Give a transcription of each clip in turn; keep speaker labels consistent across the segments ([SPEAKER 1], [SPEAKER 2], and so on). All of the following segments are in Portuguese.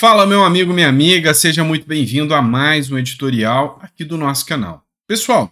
[SPEAKER 1] Fala, meu amigo, minha amiga, seja muito bem-vindo a mais um editorial aqui do nosso canal. Pessoal,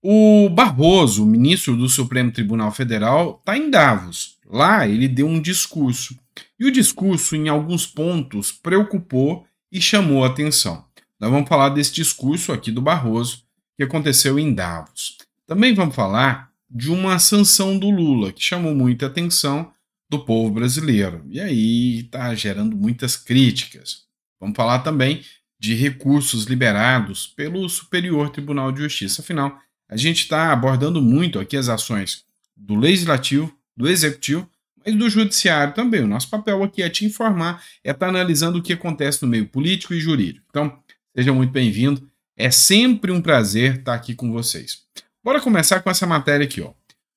[SPEAKER 1] o Barroso, ministro do Supremo Tribunal Federal, está em Davos. Lá ele deu um discurso. E o discurso, em alguns pontos, preocupou e chamou atenção. Nós vamos falar desse discurso aqui do Barroso, que aconteceu em Davos. Também vamos falar de uma sanção do Lula, que chamou muita atenção do povo brasileiro. E aí está gerando muitas críticas. Vamos falar também de recursos liberados pelo Superior Tribunal de Justiça. Afinal, a gente está abordando muito aqui as ações do Legislativo, do Executivo, mas do Judiciário também. O nosso papel aqui é te informar, é estar tá analisando o que acontece no meio político e jurídico. Então, seja muito bem-vindo. É sempre um prazer estar tá aqui com vocês. Bora começar com essa matéria aqui, ó.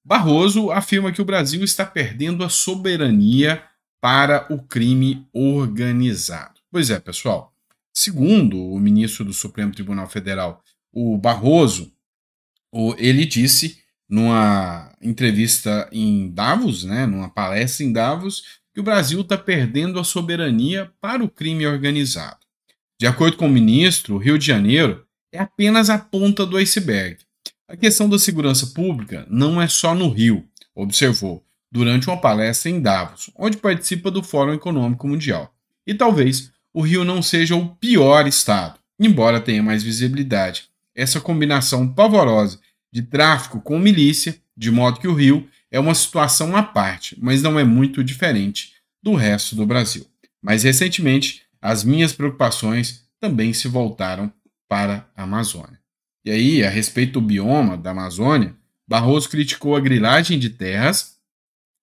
[SPEAKER 1] Barroso afirma que o Brasil está perdendo a soberania para o crime organizado. Pois é, pessoal. Segundo o ministro do Supremo Tribunal Federal, o Barroso, ele disse numa entrevista em Davos, né, numa palestra em Davos, que o Brasil está perdendo a soberania para o crime organizado. De acordo com o ministro, o Rio de Janeiro é apenas a ponta do iceberg. A questão da segurança pública não é só no Rio, observou durante uma palestra em Davos, onde participa do Fórum Econômico Mundial. E talvez o Rio não seja o pior estado, embora tenha mais visibilidade. Essa combinação pavorosa de tráfico com milícia, de modo que o Rio é uma situação à parte, mas não é muito diferente do resto do Brasil. Mas recentemente, as minhas preocupações também se voltaram para a Amazônia. E aí, a respeito do bioma da Amazônia, Barroso criticou a grilagem de terras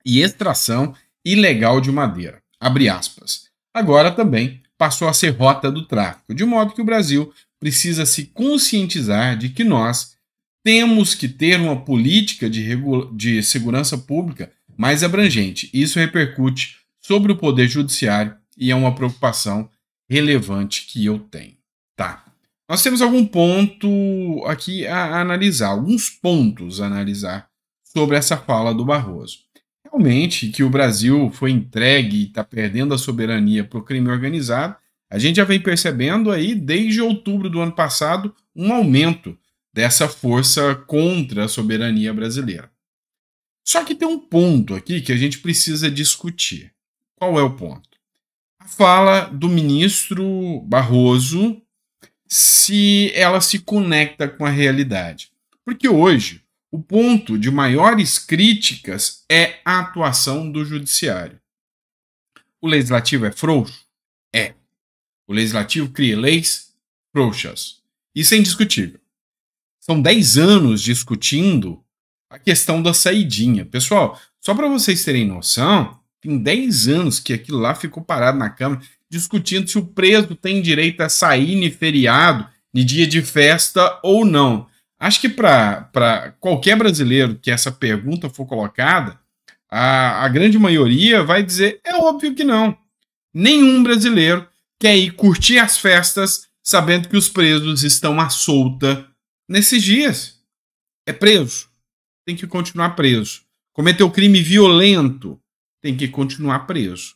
[SPEAKER 1] e extração ilegal de madeira. Abre aspas. Agora também passou a ser rota do tráfico, de modo que o Brasil precisa se conscientizar de que nós temos que ter uma política de, de segurança pública mais abrangente. Isso repercute sobre o poder judiciário e é uma preocupação relevante que eu tenho. Nós temos algum ponto aqui a analisar, alguns pontos a analisar sobre essa fala do Barroso. Realmente que o Brasil foi entregue e está perdendo a soberania para o crime organizado, a gente já vem percebendo aí desde outubro do ano passado um aumento dessa força contra a soberania brasileira. Só que tem um ponto aqui que a gente precisa discutir. Qual é o ponto? A fala do ministro Barroso se ela se conecta com a realidade. Porque hoje, o ponto de maiores críticas é a atuação do judiciário. O legislativo é frouxo? É. O legislativo cria leis frouxas. Isso é indiscutível. São 10 anos discutindo a questão da saidinha. Pessoal, só para vocês terem noção, tem 10 anos que aquilo lá ficou parado na Câmara discutindo se o preso tem direito a sair em feriado, em dia de festa ou não. Acho que para qualquer brasileiro que essa pergunta for colocada, a, a grande maioria vai dizer: é óbvio que não. Nenhum brasileiro quer ir curtir as festas sabendo que os presos estão à solta nesses dias. É preso, tem que continuar preso. Cometeu crime violento, tem que continuar preso.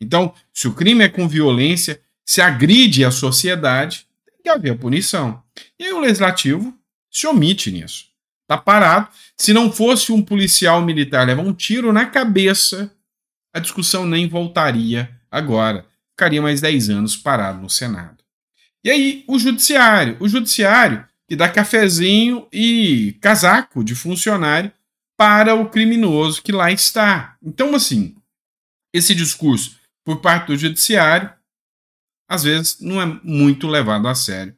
[SPEAKER 1] Então, se o crime é com violência, se agride a sociedade, tem que haver punição. E aí o legislativo se omite nisso. Está parado. Se não fosse um policial militar levar um tiro na cabeça, a discussão nem voltaria agora. Ficaria mais 10 anos parado no Senado. E aí, o judiciário. O judiciário que dá cafezinho e casaco de funcionário para o criminoso que lá está. Então, assim, esse discurso por parte do judiciário, às vezes não é muito levado a sério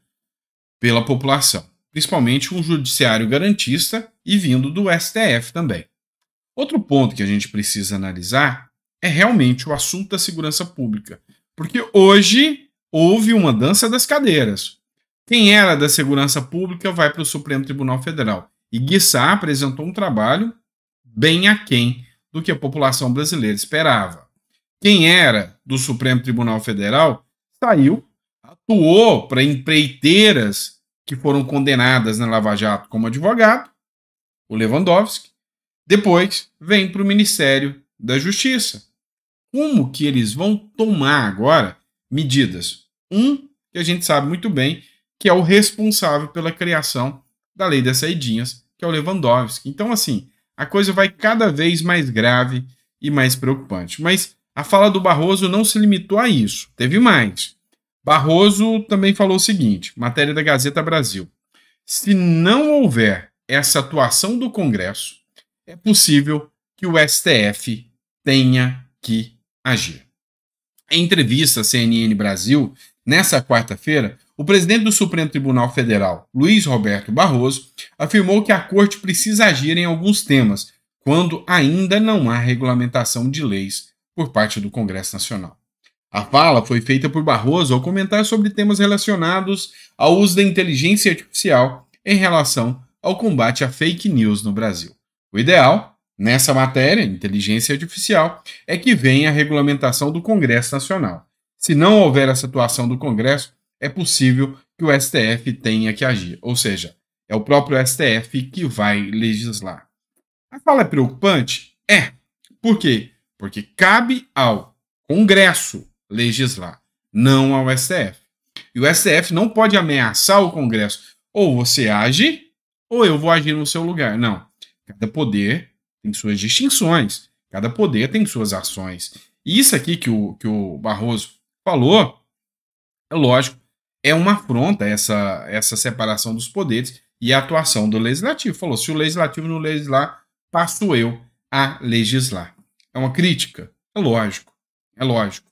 [SPEAKER 1] pela população, principalmente um judiciário garantista e vindo do STF também. Outro ponto que a gente precisa analisar é realmente o assunto da segurança pública, porque hoje houve uma dança das cadeiras. Quem era da segurança pública vai para o Supremo Tribunal Federal. E Guiçá apresentou um trabalho bem aquém do que a população brasileira esperava quem era do Supremo Tribunal Federal, saiu, atuou para empreiteiras que foram condenadas na Lava Jato como advogado, o Lewandowski, depois vem para o Ministério da Justiça. Como que eles vão tomar agora medidas? Um, que a gente sabe muito bem, que é o responsável pela criação da lei das saidinhas, que é o Lewandowski. Então, assim, a coisa vai cada vez mais grave e mais preocupante. Mas a fala do Barroso não se limitou a isso, teve mais. Barroso também falou o seguinte: matéria da Gazeta Brasil. Se não houver essa atuação do Congresso, é possível que o STF tenha que agir. Em entrevista à CNN Brasil, nessa quarta-feira, o presidente do Supremo Tribunal Federal, Luiz Roberto Barroso, afirmou que a corte precisa agir em alguns temas, quando ainda não há regulamentação de leis por parte do Congresso Nacional. A fala foi feita por Barroso ao comentar sobre temas relacionados ao uso da inteligência artificial em relação ao combate à fake news no Brasil. O ideal, nessa matéria, inteligência artificial, é que venha a regulamentação do Congresso Nacional. Se não houver essa atuação do Congresso, é possível que o STF tenha que agir, ou seja, é o próprio STF que vai legislar. A fala é preocupante? É. Por quê? porque cabe ao Congresso legislar, não ao STF. E o STF não pode ameaçar o Congresso. Ou você age, ou eu vou agir no seu lugar. Não. Cada poder tem suas distinções, cada poder tem suas ações. E isso aqui que o, que o Barroso falou, é lógico, é uma afronta essa, essa separação dos poderes e a atuação do legislativo. Falou: se o legislativo não legislar, passo eu a legislar. É uma crítica? É lógico. É lógico.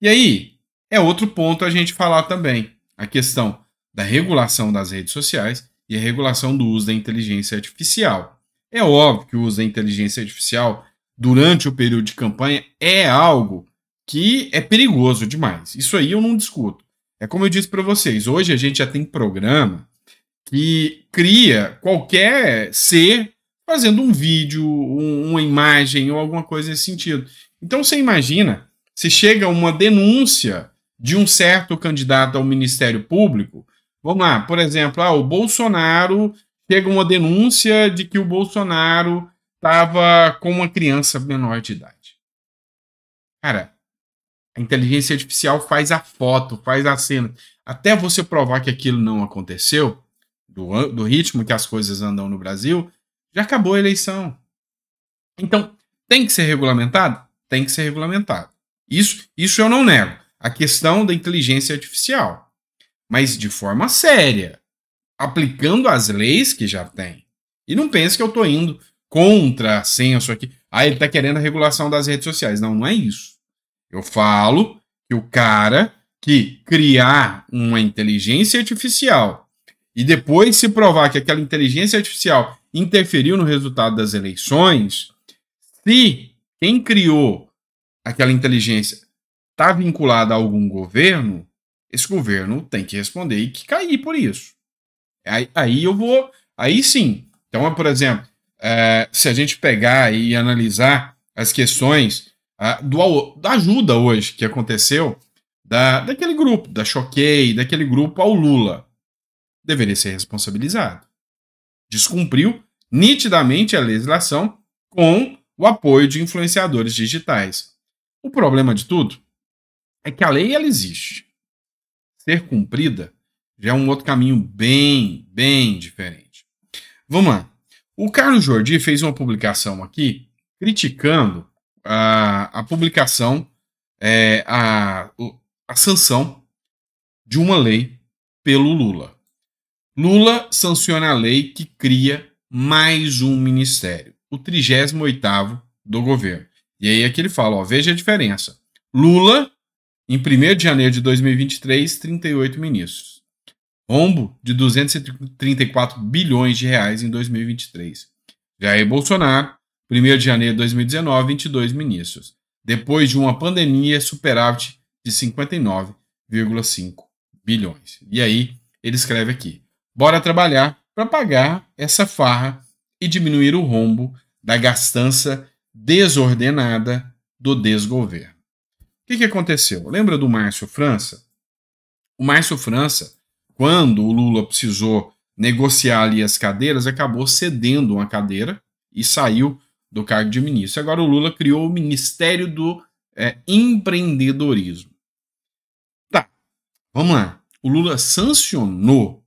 [SPEAKER 1] E aí, é outro ponto a gente falar também. A questão da regulação das redes sociais e a regulação do uso da inteligência artificial. É óbvio que o uso da inteligência artificial durante o período de campanha é algo que é perigoso demais. Isso aí eu não discuto. É como eu disse para vocês, hoje a gente já tem programa que cria qualquer ser fazendo um vídeo, um, uma imagem ou alguma coisa nesse sentido. Então você imagina se chega uma denúncia de um certo candidato ao Ministério Público. Vamos lá, por exemplo, ah, o Bolsonaro chega uma denúncia de que o Bolsonaro estava com uma criança menor de idade. Cara, a inteligência artificial faz a foto, faz a cena. Até você provar que aquilo não aconteceu, do, do ritmo que as coisas andam no Brasil, já acabou a eleição. Então, tem que ser regulamentado? Tem que ser regulamentado. Isso, isso eu não nego. A questão da inteligência artificial. Mas de forma séria, aplicando as leis que já tem. E não pense que eu estou indo contra senso aqui. Ah, ele está querendo a regulação das redes sociais. Não, não é isso. Eu falo que o cara que criar uma inteligência artificial e depois se provar que aquela inteligência artificial interferiu no resultado das eleições, se quem criou aquela inteligência está vinculada a algum governo, esse governo tem que responder e que cair por isso. Aí, aí eu vou. Aí sim. Então, por exemplo, é, se a gente pegar e analisar as questões do, da ajuda hoje que aconteceu da, daquele grupo, da Choquei, daquele grupo ao Lula, deveria ser responsabilizado descumpriu nitidamente a legislação com o apoio de influenciadores digitais. O problema de tudo é que a lei ela existe. Ser cumprida já é um outro caminho bem, bem diferente. Vamos lá. O Carlos Jordi fez uma publicação aqui criticando a, a publicação, é, a, a sanção de uma lei pelo Lula. Lula sanciona a lei que cria mais um ministério, o 38º do governo. E aí aqui é ele fala, ó, veja a diferença. Lula, em 1 de janeiro de 2023, 38 ministros. Rombo de 234 bilhões de reais em 2023. Jair Bolsonaro, 1 de janeiro de 2019, 22 ministros. Depois de uma pandemia, superávit de 59,5 bilhões. E aí ele escreve aqui: Bora trabalhar para pagar essa farra e diminuir o rombo da gastança desordenada do desgoverno. O que, que aconteceu? Lembra do Márcio França? O Márcio França, quando o Lula precisou negociar ali as cadeiras, acabou cedendo uma cadeira e saiu do cargo de ministro. Agora o Lula criou o Ministério do é, Empreendedorismo. Tá, vamos lá. O Lula sancionou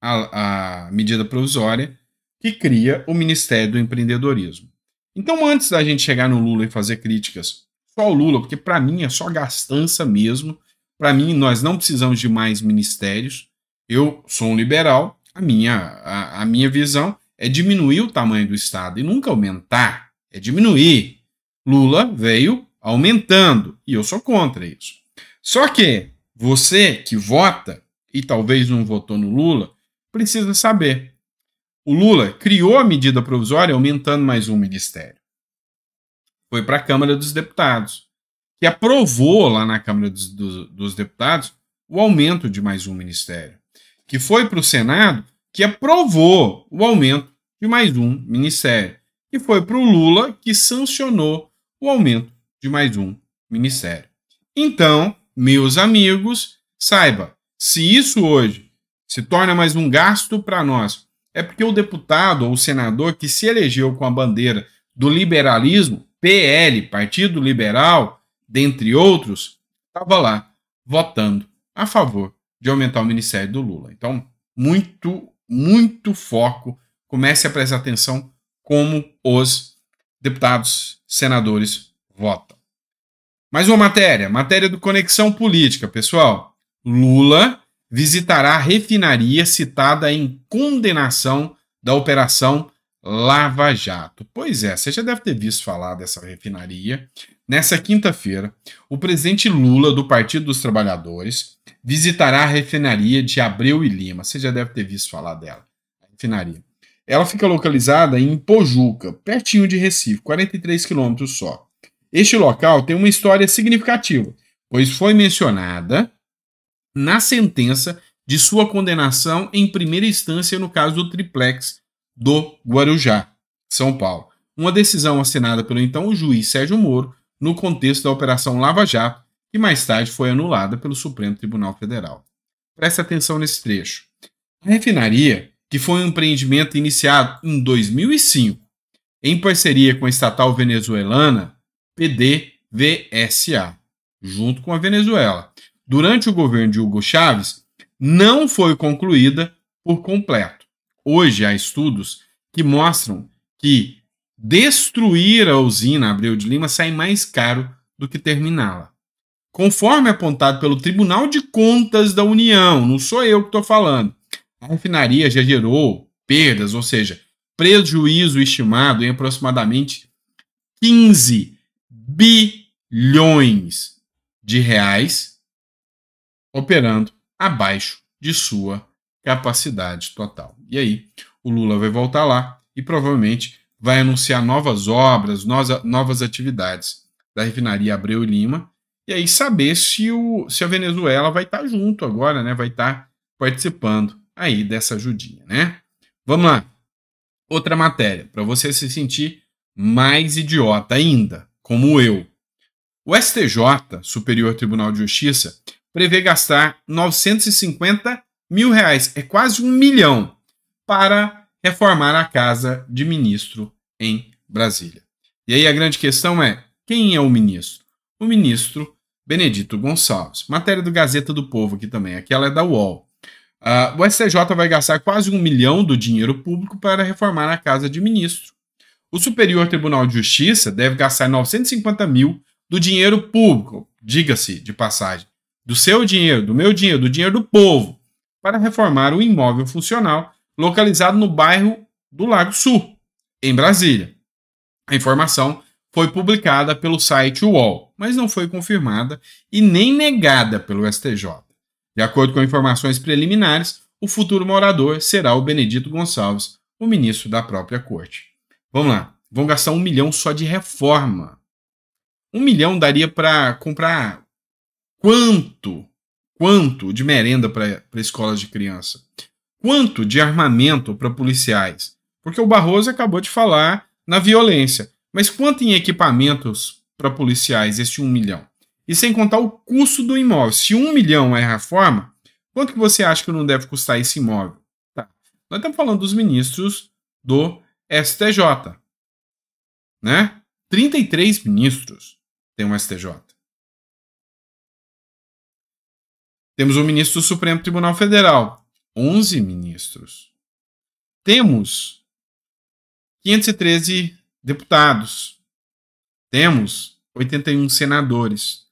[SPEAKER 1] a, a medida provisória que cria o Ministério do Empreendedorismo. Então, antes da gente chegar no Lula e fazer críticas só ao Lula, porque para mim é só gastança mesmo. Para mim, nós não precisamos de mais ministérios. Eu sou um liberal, a minha, a, a minha visão é diminuir o tamanho do Estado e nunca aumentar, é diminuir. Lula veio aumentando e eu sou contra isso. Só que você que vota e talvez não votou no Lula, precisa saber. O Lula criou a medida provisória aumentando mais um ministério. Foi para a Câmara dos Deputados, que aprovou lá na Câmara dos, dos, dos Deputados o aumento de mais um ministério. Que foi para o Senado, que aprovou o aumento de mais um ministério. E foi para o Lula, que sancionou o aumento de mais um ministério. Então, meus amigos, saiba, se isso hoje se torna mais um gasto para nós. É porque o deputado ou o senador que se elegeu com a bandeira do liberalismo, PL, Partido Liberal, dentre outros, estava lá votando a favor de aumentar o ministério do Lula. Então, muito, muito foco. Comece a prestar atenção como os deputados, senadores votam. Mais uma matéria, matéria do Conexão Política, pessoal. Lula visitará a refinaria citada em condenação da Operação Lava Jato. Pois é, você já deve ter visto falar dessa refinaria. Nessa quinta-feira, o presidente Lula, do Partido dos Trabalhadores, visitará a refinaria de Abreu e Lima. Você já deve ter visto falar dela. refinaria. Ela fica localizada em Pojuca, pertinho de Recife, 43 quilômetros só. Este local tem uma história significativa, pois foi mencionada na sentença de sua condenação em primeira instância no caso do triplex do Guarujá, São Paulo. Uma decisão assinada pelo então juiz Sérgio Moro no contexto da Operação Lava Jato, que mais tarde foi anulada pelo Supremo Tribunal Federal. Preste atenção nesse trecho. A refinaria, que foi um empreendimento iniciado em 2005, em parceria com a estatal venezuelana PDVSA, junto com a Venezuela, durante o governo de Hugo Chávez não foi concluída por completo. Hoje há estudos que mostram que destruir a usina Abreu de Lima sai mais caro do que terminá-la. Conforme apontado pelo Tribunal de Contas da União, não sou eu que estou falando, a refinaria já gerou perdas, ou seja, prejuízo estimado em aproximadamente 15 bilhões de reais operando abaixo de sua capacidade total. E aí, o Lula vai voltar lá e provavelmente vai anunciar novas obras, novas atividades da refinaria Abreu e Lima, e aí saber se, o, se a Venezuela vai estar tá junto agora, né? Vai estar tá participando aí dessa ajudinha, né? Vamos lá. Outra matéria, para você se sentir mais idiota ainda, como eu. O STJ, Superior Tribunal de Justiça, prevê gastar 950 mil reais, é quase um milhão, para reformar a casa de ministro em Brasília. E aí a grande questão é: quem é o ministro? O ministro Benedito Gonçalves. Matéria do Gazeta do Povo aqui também, aquela é da UOL. Uh, o STJ vai gastar quase um milhão do dinheiro público para reformar a casa de ministro. O Superior Tribunal de Justiça deve gastar 950 mil do dinheiro público, diga-se de passagem, do seu dinheiro, do meu dinheiro, do dinheiro do povo, para reformar o imóvel funcional localizado no bairro do Lago Sul, em Brasília. A informação foi publicada pelo site UOL, mas não foi confirmada e nem negada pelo STJ. De acordo com informações preliminares, o futuro morador será o Benedito Gonçalves, o ministro da própria corte. Vamos lá, vão gastar um milhão só de reforma. Um milhão daria para comprar quanto, quanto de merenda para escolas de criança, quanto de armamento para policiais, porque o Barroso acabou de falar na violência, mas quanto em equipamentos para policiais, esse 1 um milhão? E sem contar o custo do imóvel. Se 1 um milhão é reforma, quanto que você acha que não deve custar esse imóvel? Tá. Nós estamos falando dos ministros do STJ, né? 33 ministros tem um STJ. Temos o ministro do Supremo Tribunal Federal, 11 ministros. Temos 513 deputados. Temos 81 senadores.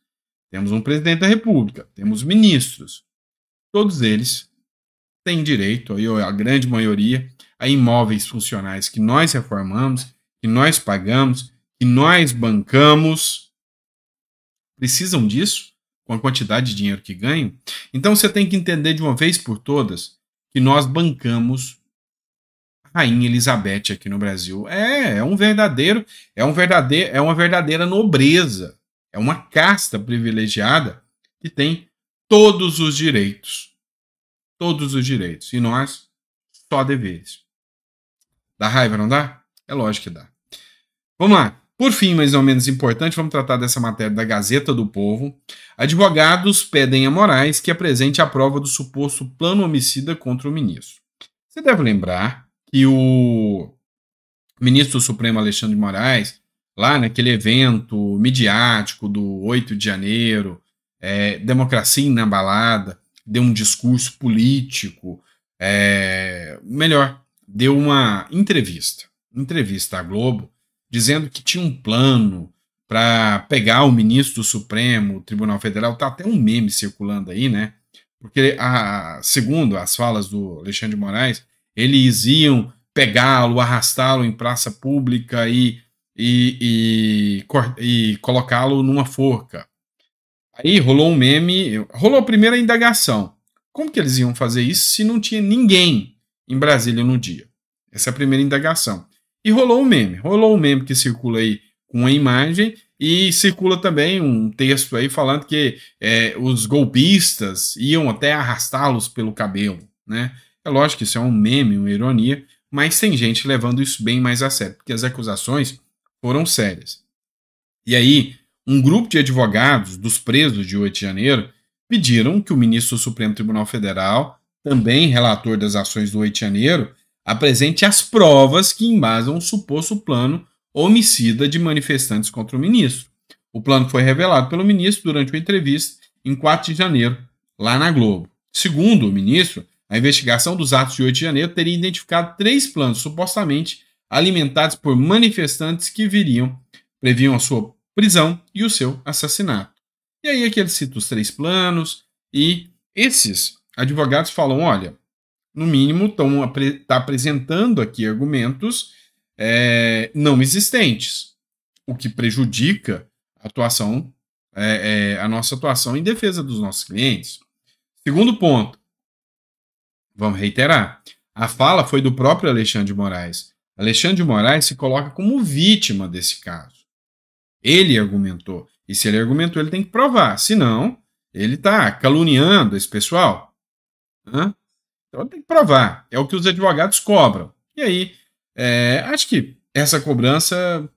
[SPEAKER 1] Temos um presidente da República. Temos ministros. Todos eles têm direito, a grande maioria, a imóveis funcionais que nós reformamos, que nós pagamos, que nós bancamos. Precisam disso? com a quantidade de dinheiro que ganham, então você tem que entender de uma vez por todas que nós bancamos a rainha Elizabeth aqui no Brasil. É, é um verdadeiro, é um verdadeiro, é uma verdadeira nobreza, é uma casta privilegiada que tem todos os direitos. Todos os direitos. E nós só deveres. Dá raiva, não dá? É lógico que dá. Vamos lá. Por fim, mas não menos importante, vamos tratar dessa matéria da Gazeta do Povo. Advogados pedem a Moraes que apresente a prova do suposto plano homicida contra o ministro. Você deve lembrar que o ministro do Supremo Alexandre de Moraes, lá naquele evento midiático do 8 de janeiro, é, democracia inabalada, deu um discurso político, é, melhor, deu uma entrevista, entrevista à Globo, dizendo que tinha um plano para pegar o ministro do Supremo Tribunal Federal. Tá até um meme circulando aí, né? Porque, a, segundo as falas do Alexandre de Moraes, eles iam pegá-lo, arrastá-lo em praça pública e, e, e, e colocá-lo numa forca. Aí rolou um meme, rolou a primeira indagação. Como que eles iam fazer isso se não tinha ninguém em Brasília no dia? Essa é a primeira indagação. E rolou um meme. Rolou um meme que circula aí com a imagem e circula também um texto aí falando que é, os golpistas iam até arrastá-los pelo cabelo, né? É lógico que isso é um meme, uma ironia, mas tem gente levando isso bem mais a sério, porque as acusações foram sérias. E aí, um grupo de advogados dos presos de 8 de janeiro pediram que o ministro do Supremo Tribunal Federal, também relator das ações do 8 de janeiro, apresente as provas que embasam o suposto plano homicida de manifestantes contra o ministro. O plano foi revelado pelo ministro durante uma entrevista em 4 de janeiro, lá na Globo. Segundo o ministro, a investigação dos atos de 8 de janeiro teria identificado três planos supostamente alimentados por manifestantes que viriam, previam a sua prisão e o seu assassinato. E aí é que ele cita os três planos e esses advogados falam, olha, no mínimo, estão apre tá apresentando aqui argumentos é, não existentes, o que prejudica a atuação, é, é, a nossa atuação em defesa dos nossos clientes. Segundo ponto, vamos reiterar, a fala foi do próprio Alexandre de Moraes. Alexandre de Moraes se coloca como vítima desse caso. Ele argumentou. E se ele argumentou, ele tem que provar. Senão, ele está caluniando esse pessoal. Né? Então tem que provar. É o que os advogados cobram. E aí, é, acho que essa cobrança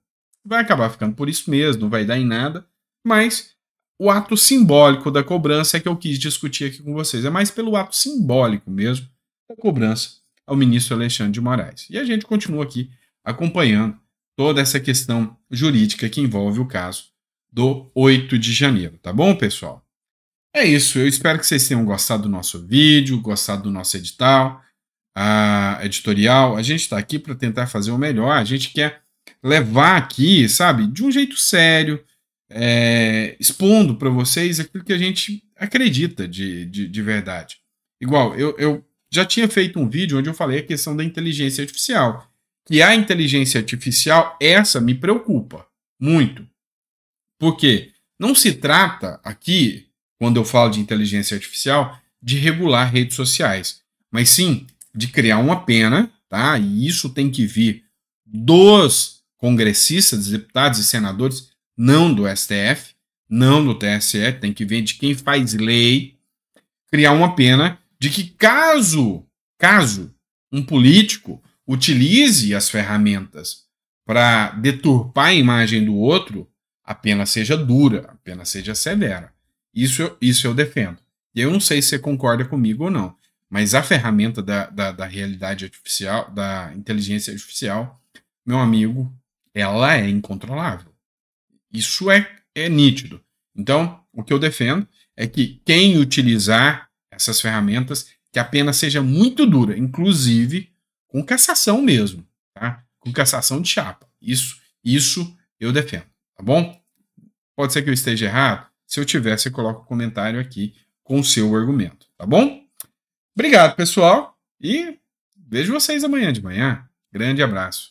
[SPEAKER 1] vai acabar ficando por isso mesmo, não vai dar em nada. Mas o ato simbólico da cobrança é que eu quis discutir aqui com vocês. É mais pelo ato simbólico mesmo da cobrança ao ministro Alexandre de Moraes. E a gente continua aqui acompanhando toda essa questão jurídica que envolve o caso do 8 de janeiro, tá bom, pessoal? É isso, eu espero que vocês tenham gostado do nosso vídeo, gostado do nosso edital, a editorial. A gente está aqui para tentar fazer o melhor, a gente quer levar aqui, sabe, de um jeito sério, é, expondo para vocês aquilo que a gente acredita de, de, de verdade. Igual, eu, eu já tinha feito um vídeo onde eu falei a questão da inteligência artificial. E a inteligência artificial, essa me preocupa muito. Porque não se trata aqui quando eu falo de inteligência artificial, de regular redes sociais, mas sim de criar uma pena, tá? E isso tem que vir dos congressistas, deputados e senadores, não do STF, não do TSE, tem que vir de quem faz lei, criar uma pena de que caso, caso um político utilize as ferramentas para deturpar a imagem do outro, a pena seja dura, a pena seja severa. Isso, isso eu defendo. E eu não sei se você concorda comigo ou não, mas a ferramenta da, da, da realidade artificial, da inteligência artificial, meu amigo, ela é incontrolável. Isso é, é nítido. Então, o que eu defendo é que quem utilizar essas ferramentas, que a pena seja muito dura, inclusive com cassação mesmo, tá? Com cassação de chapa. Isso, isso eu defendo, tá bom? Pode ser que eu esteja errado, se eu tiver, você coloca o um comentário aqui com o seu argumento, tá bom? Obrigado, pessoal, e vejo vocês amanhã de manhã. Grande abraço.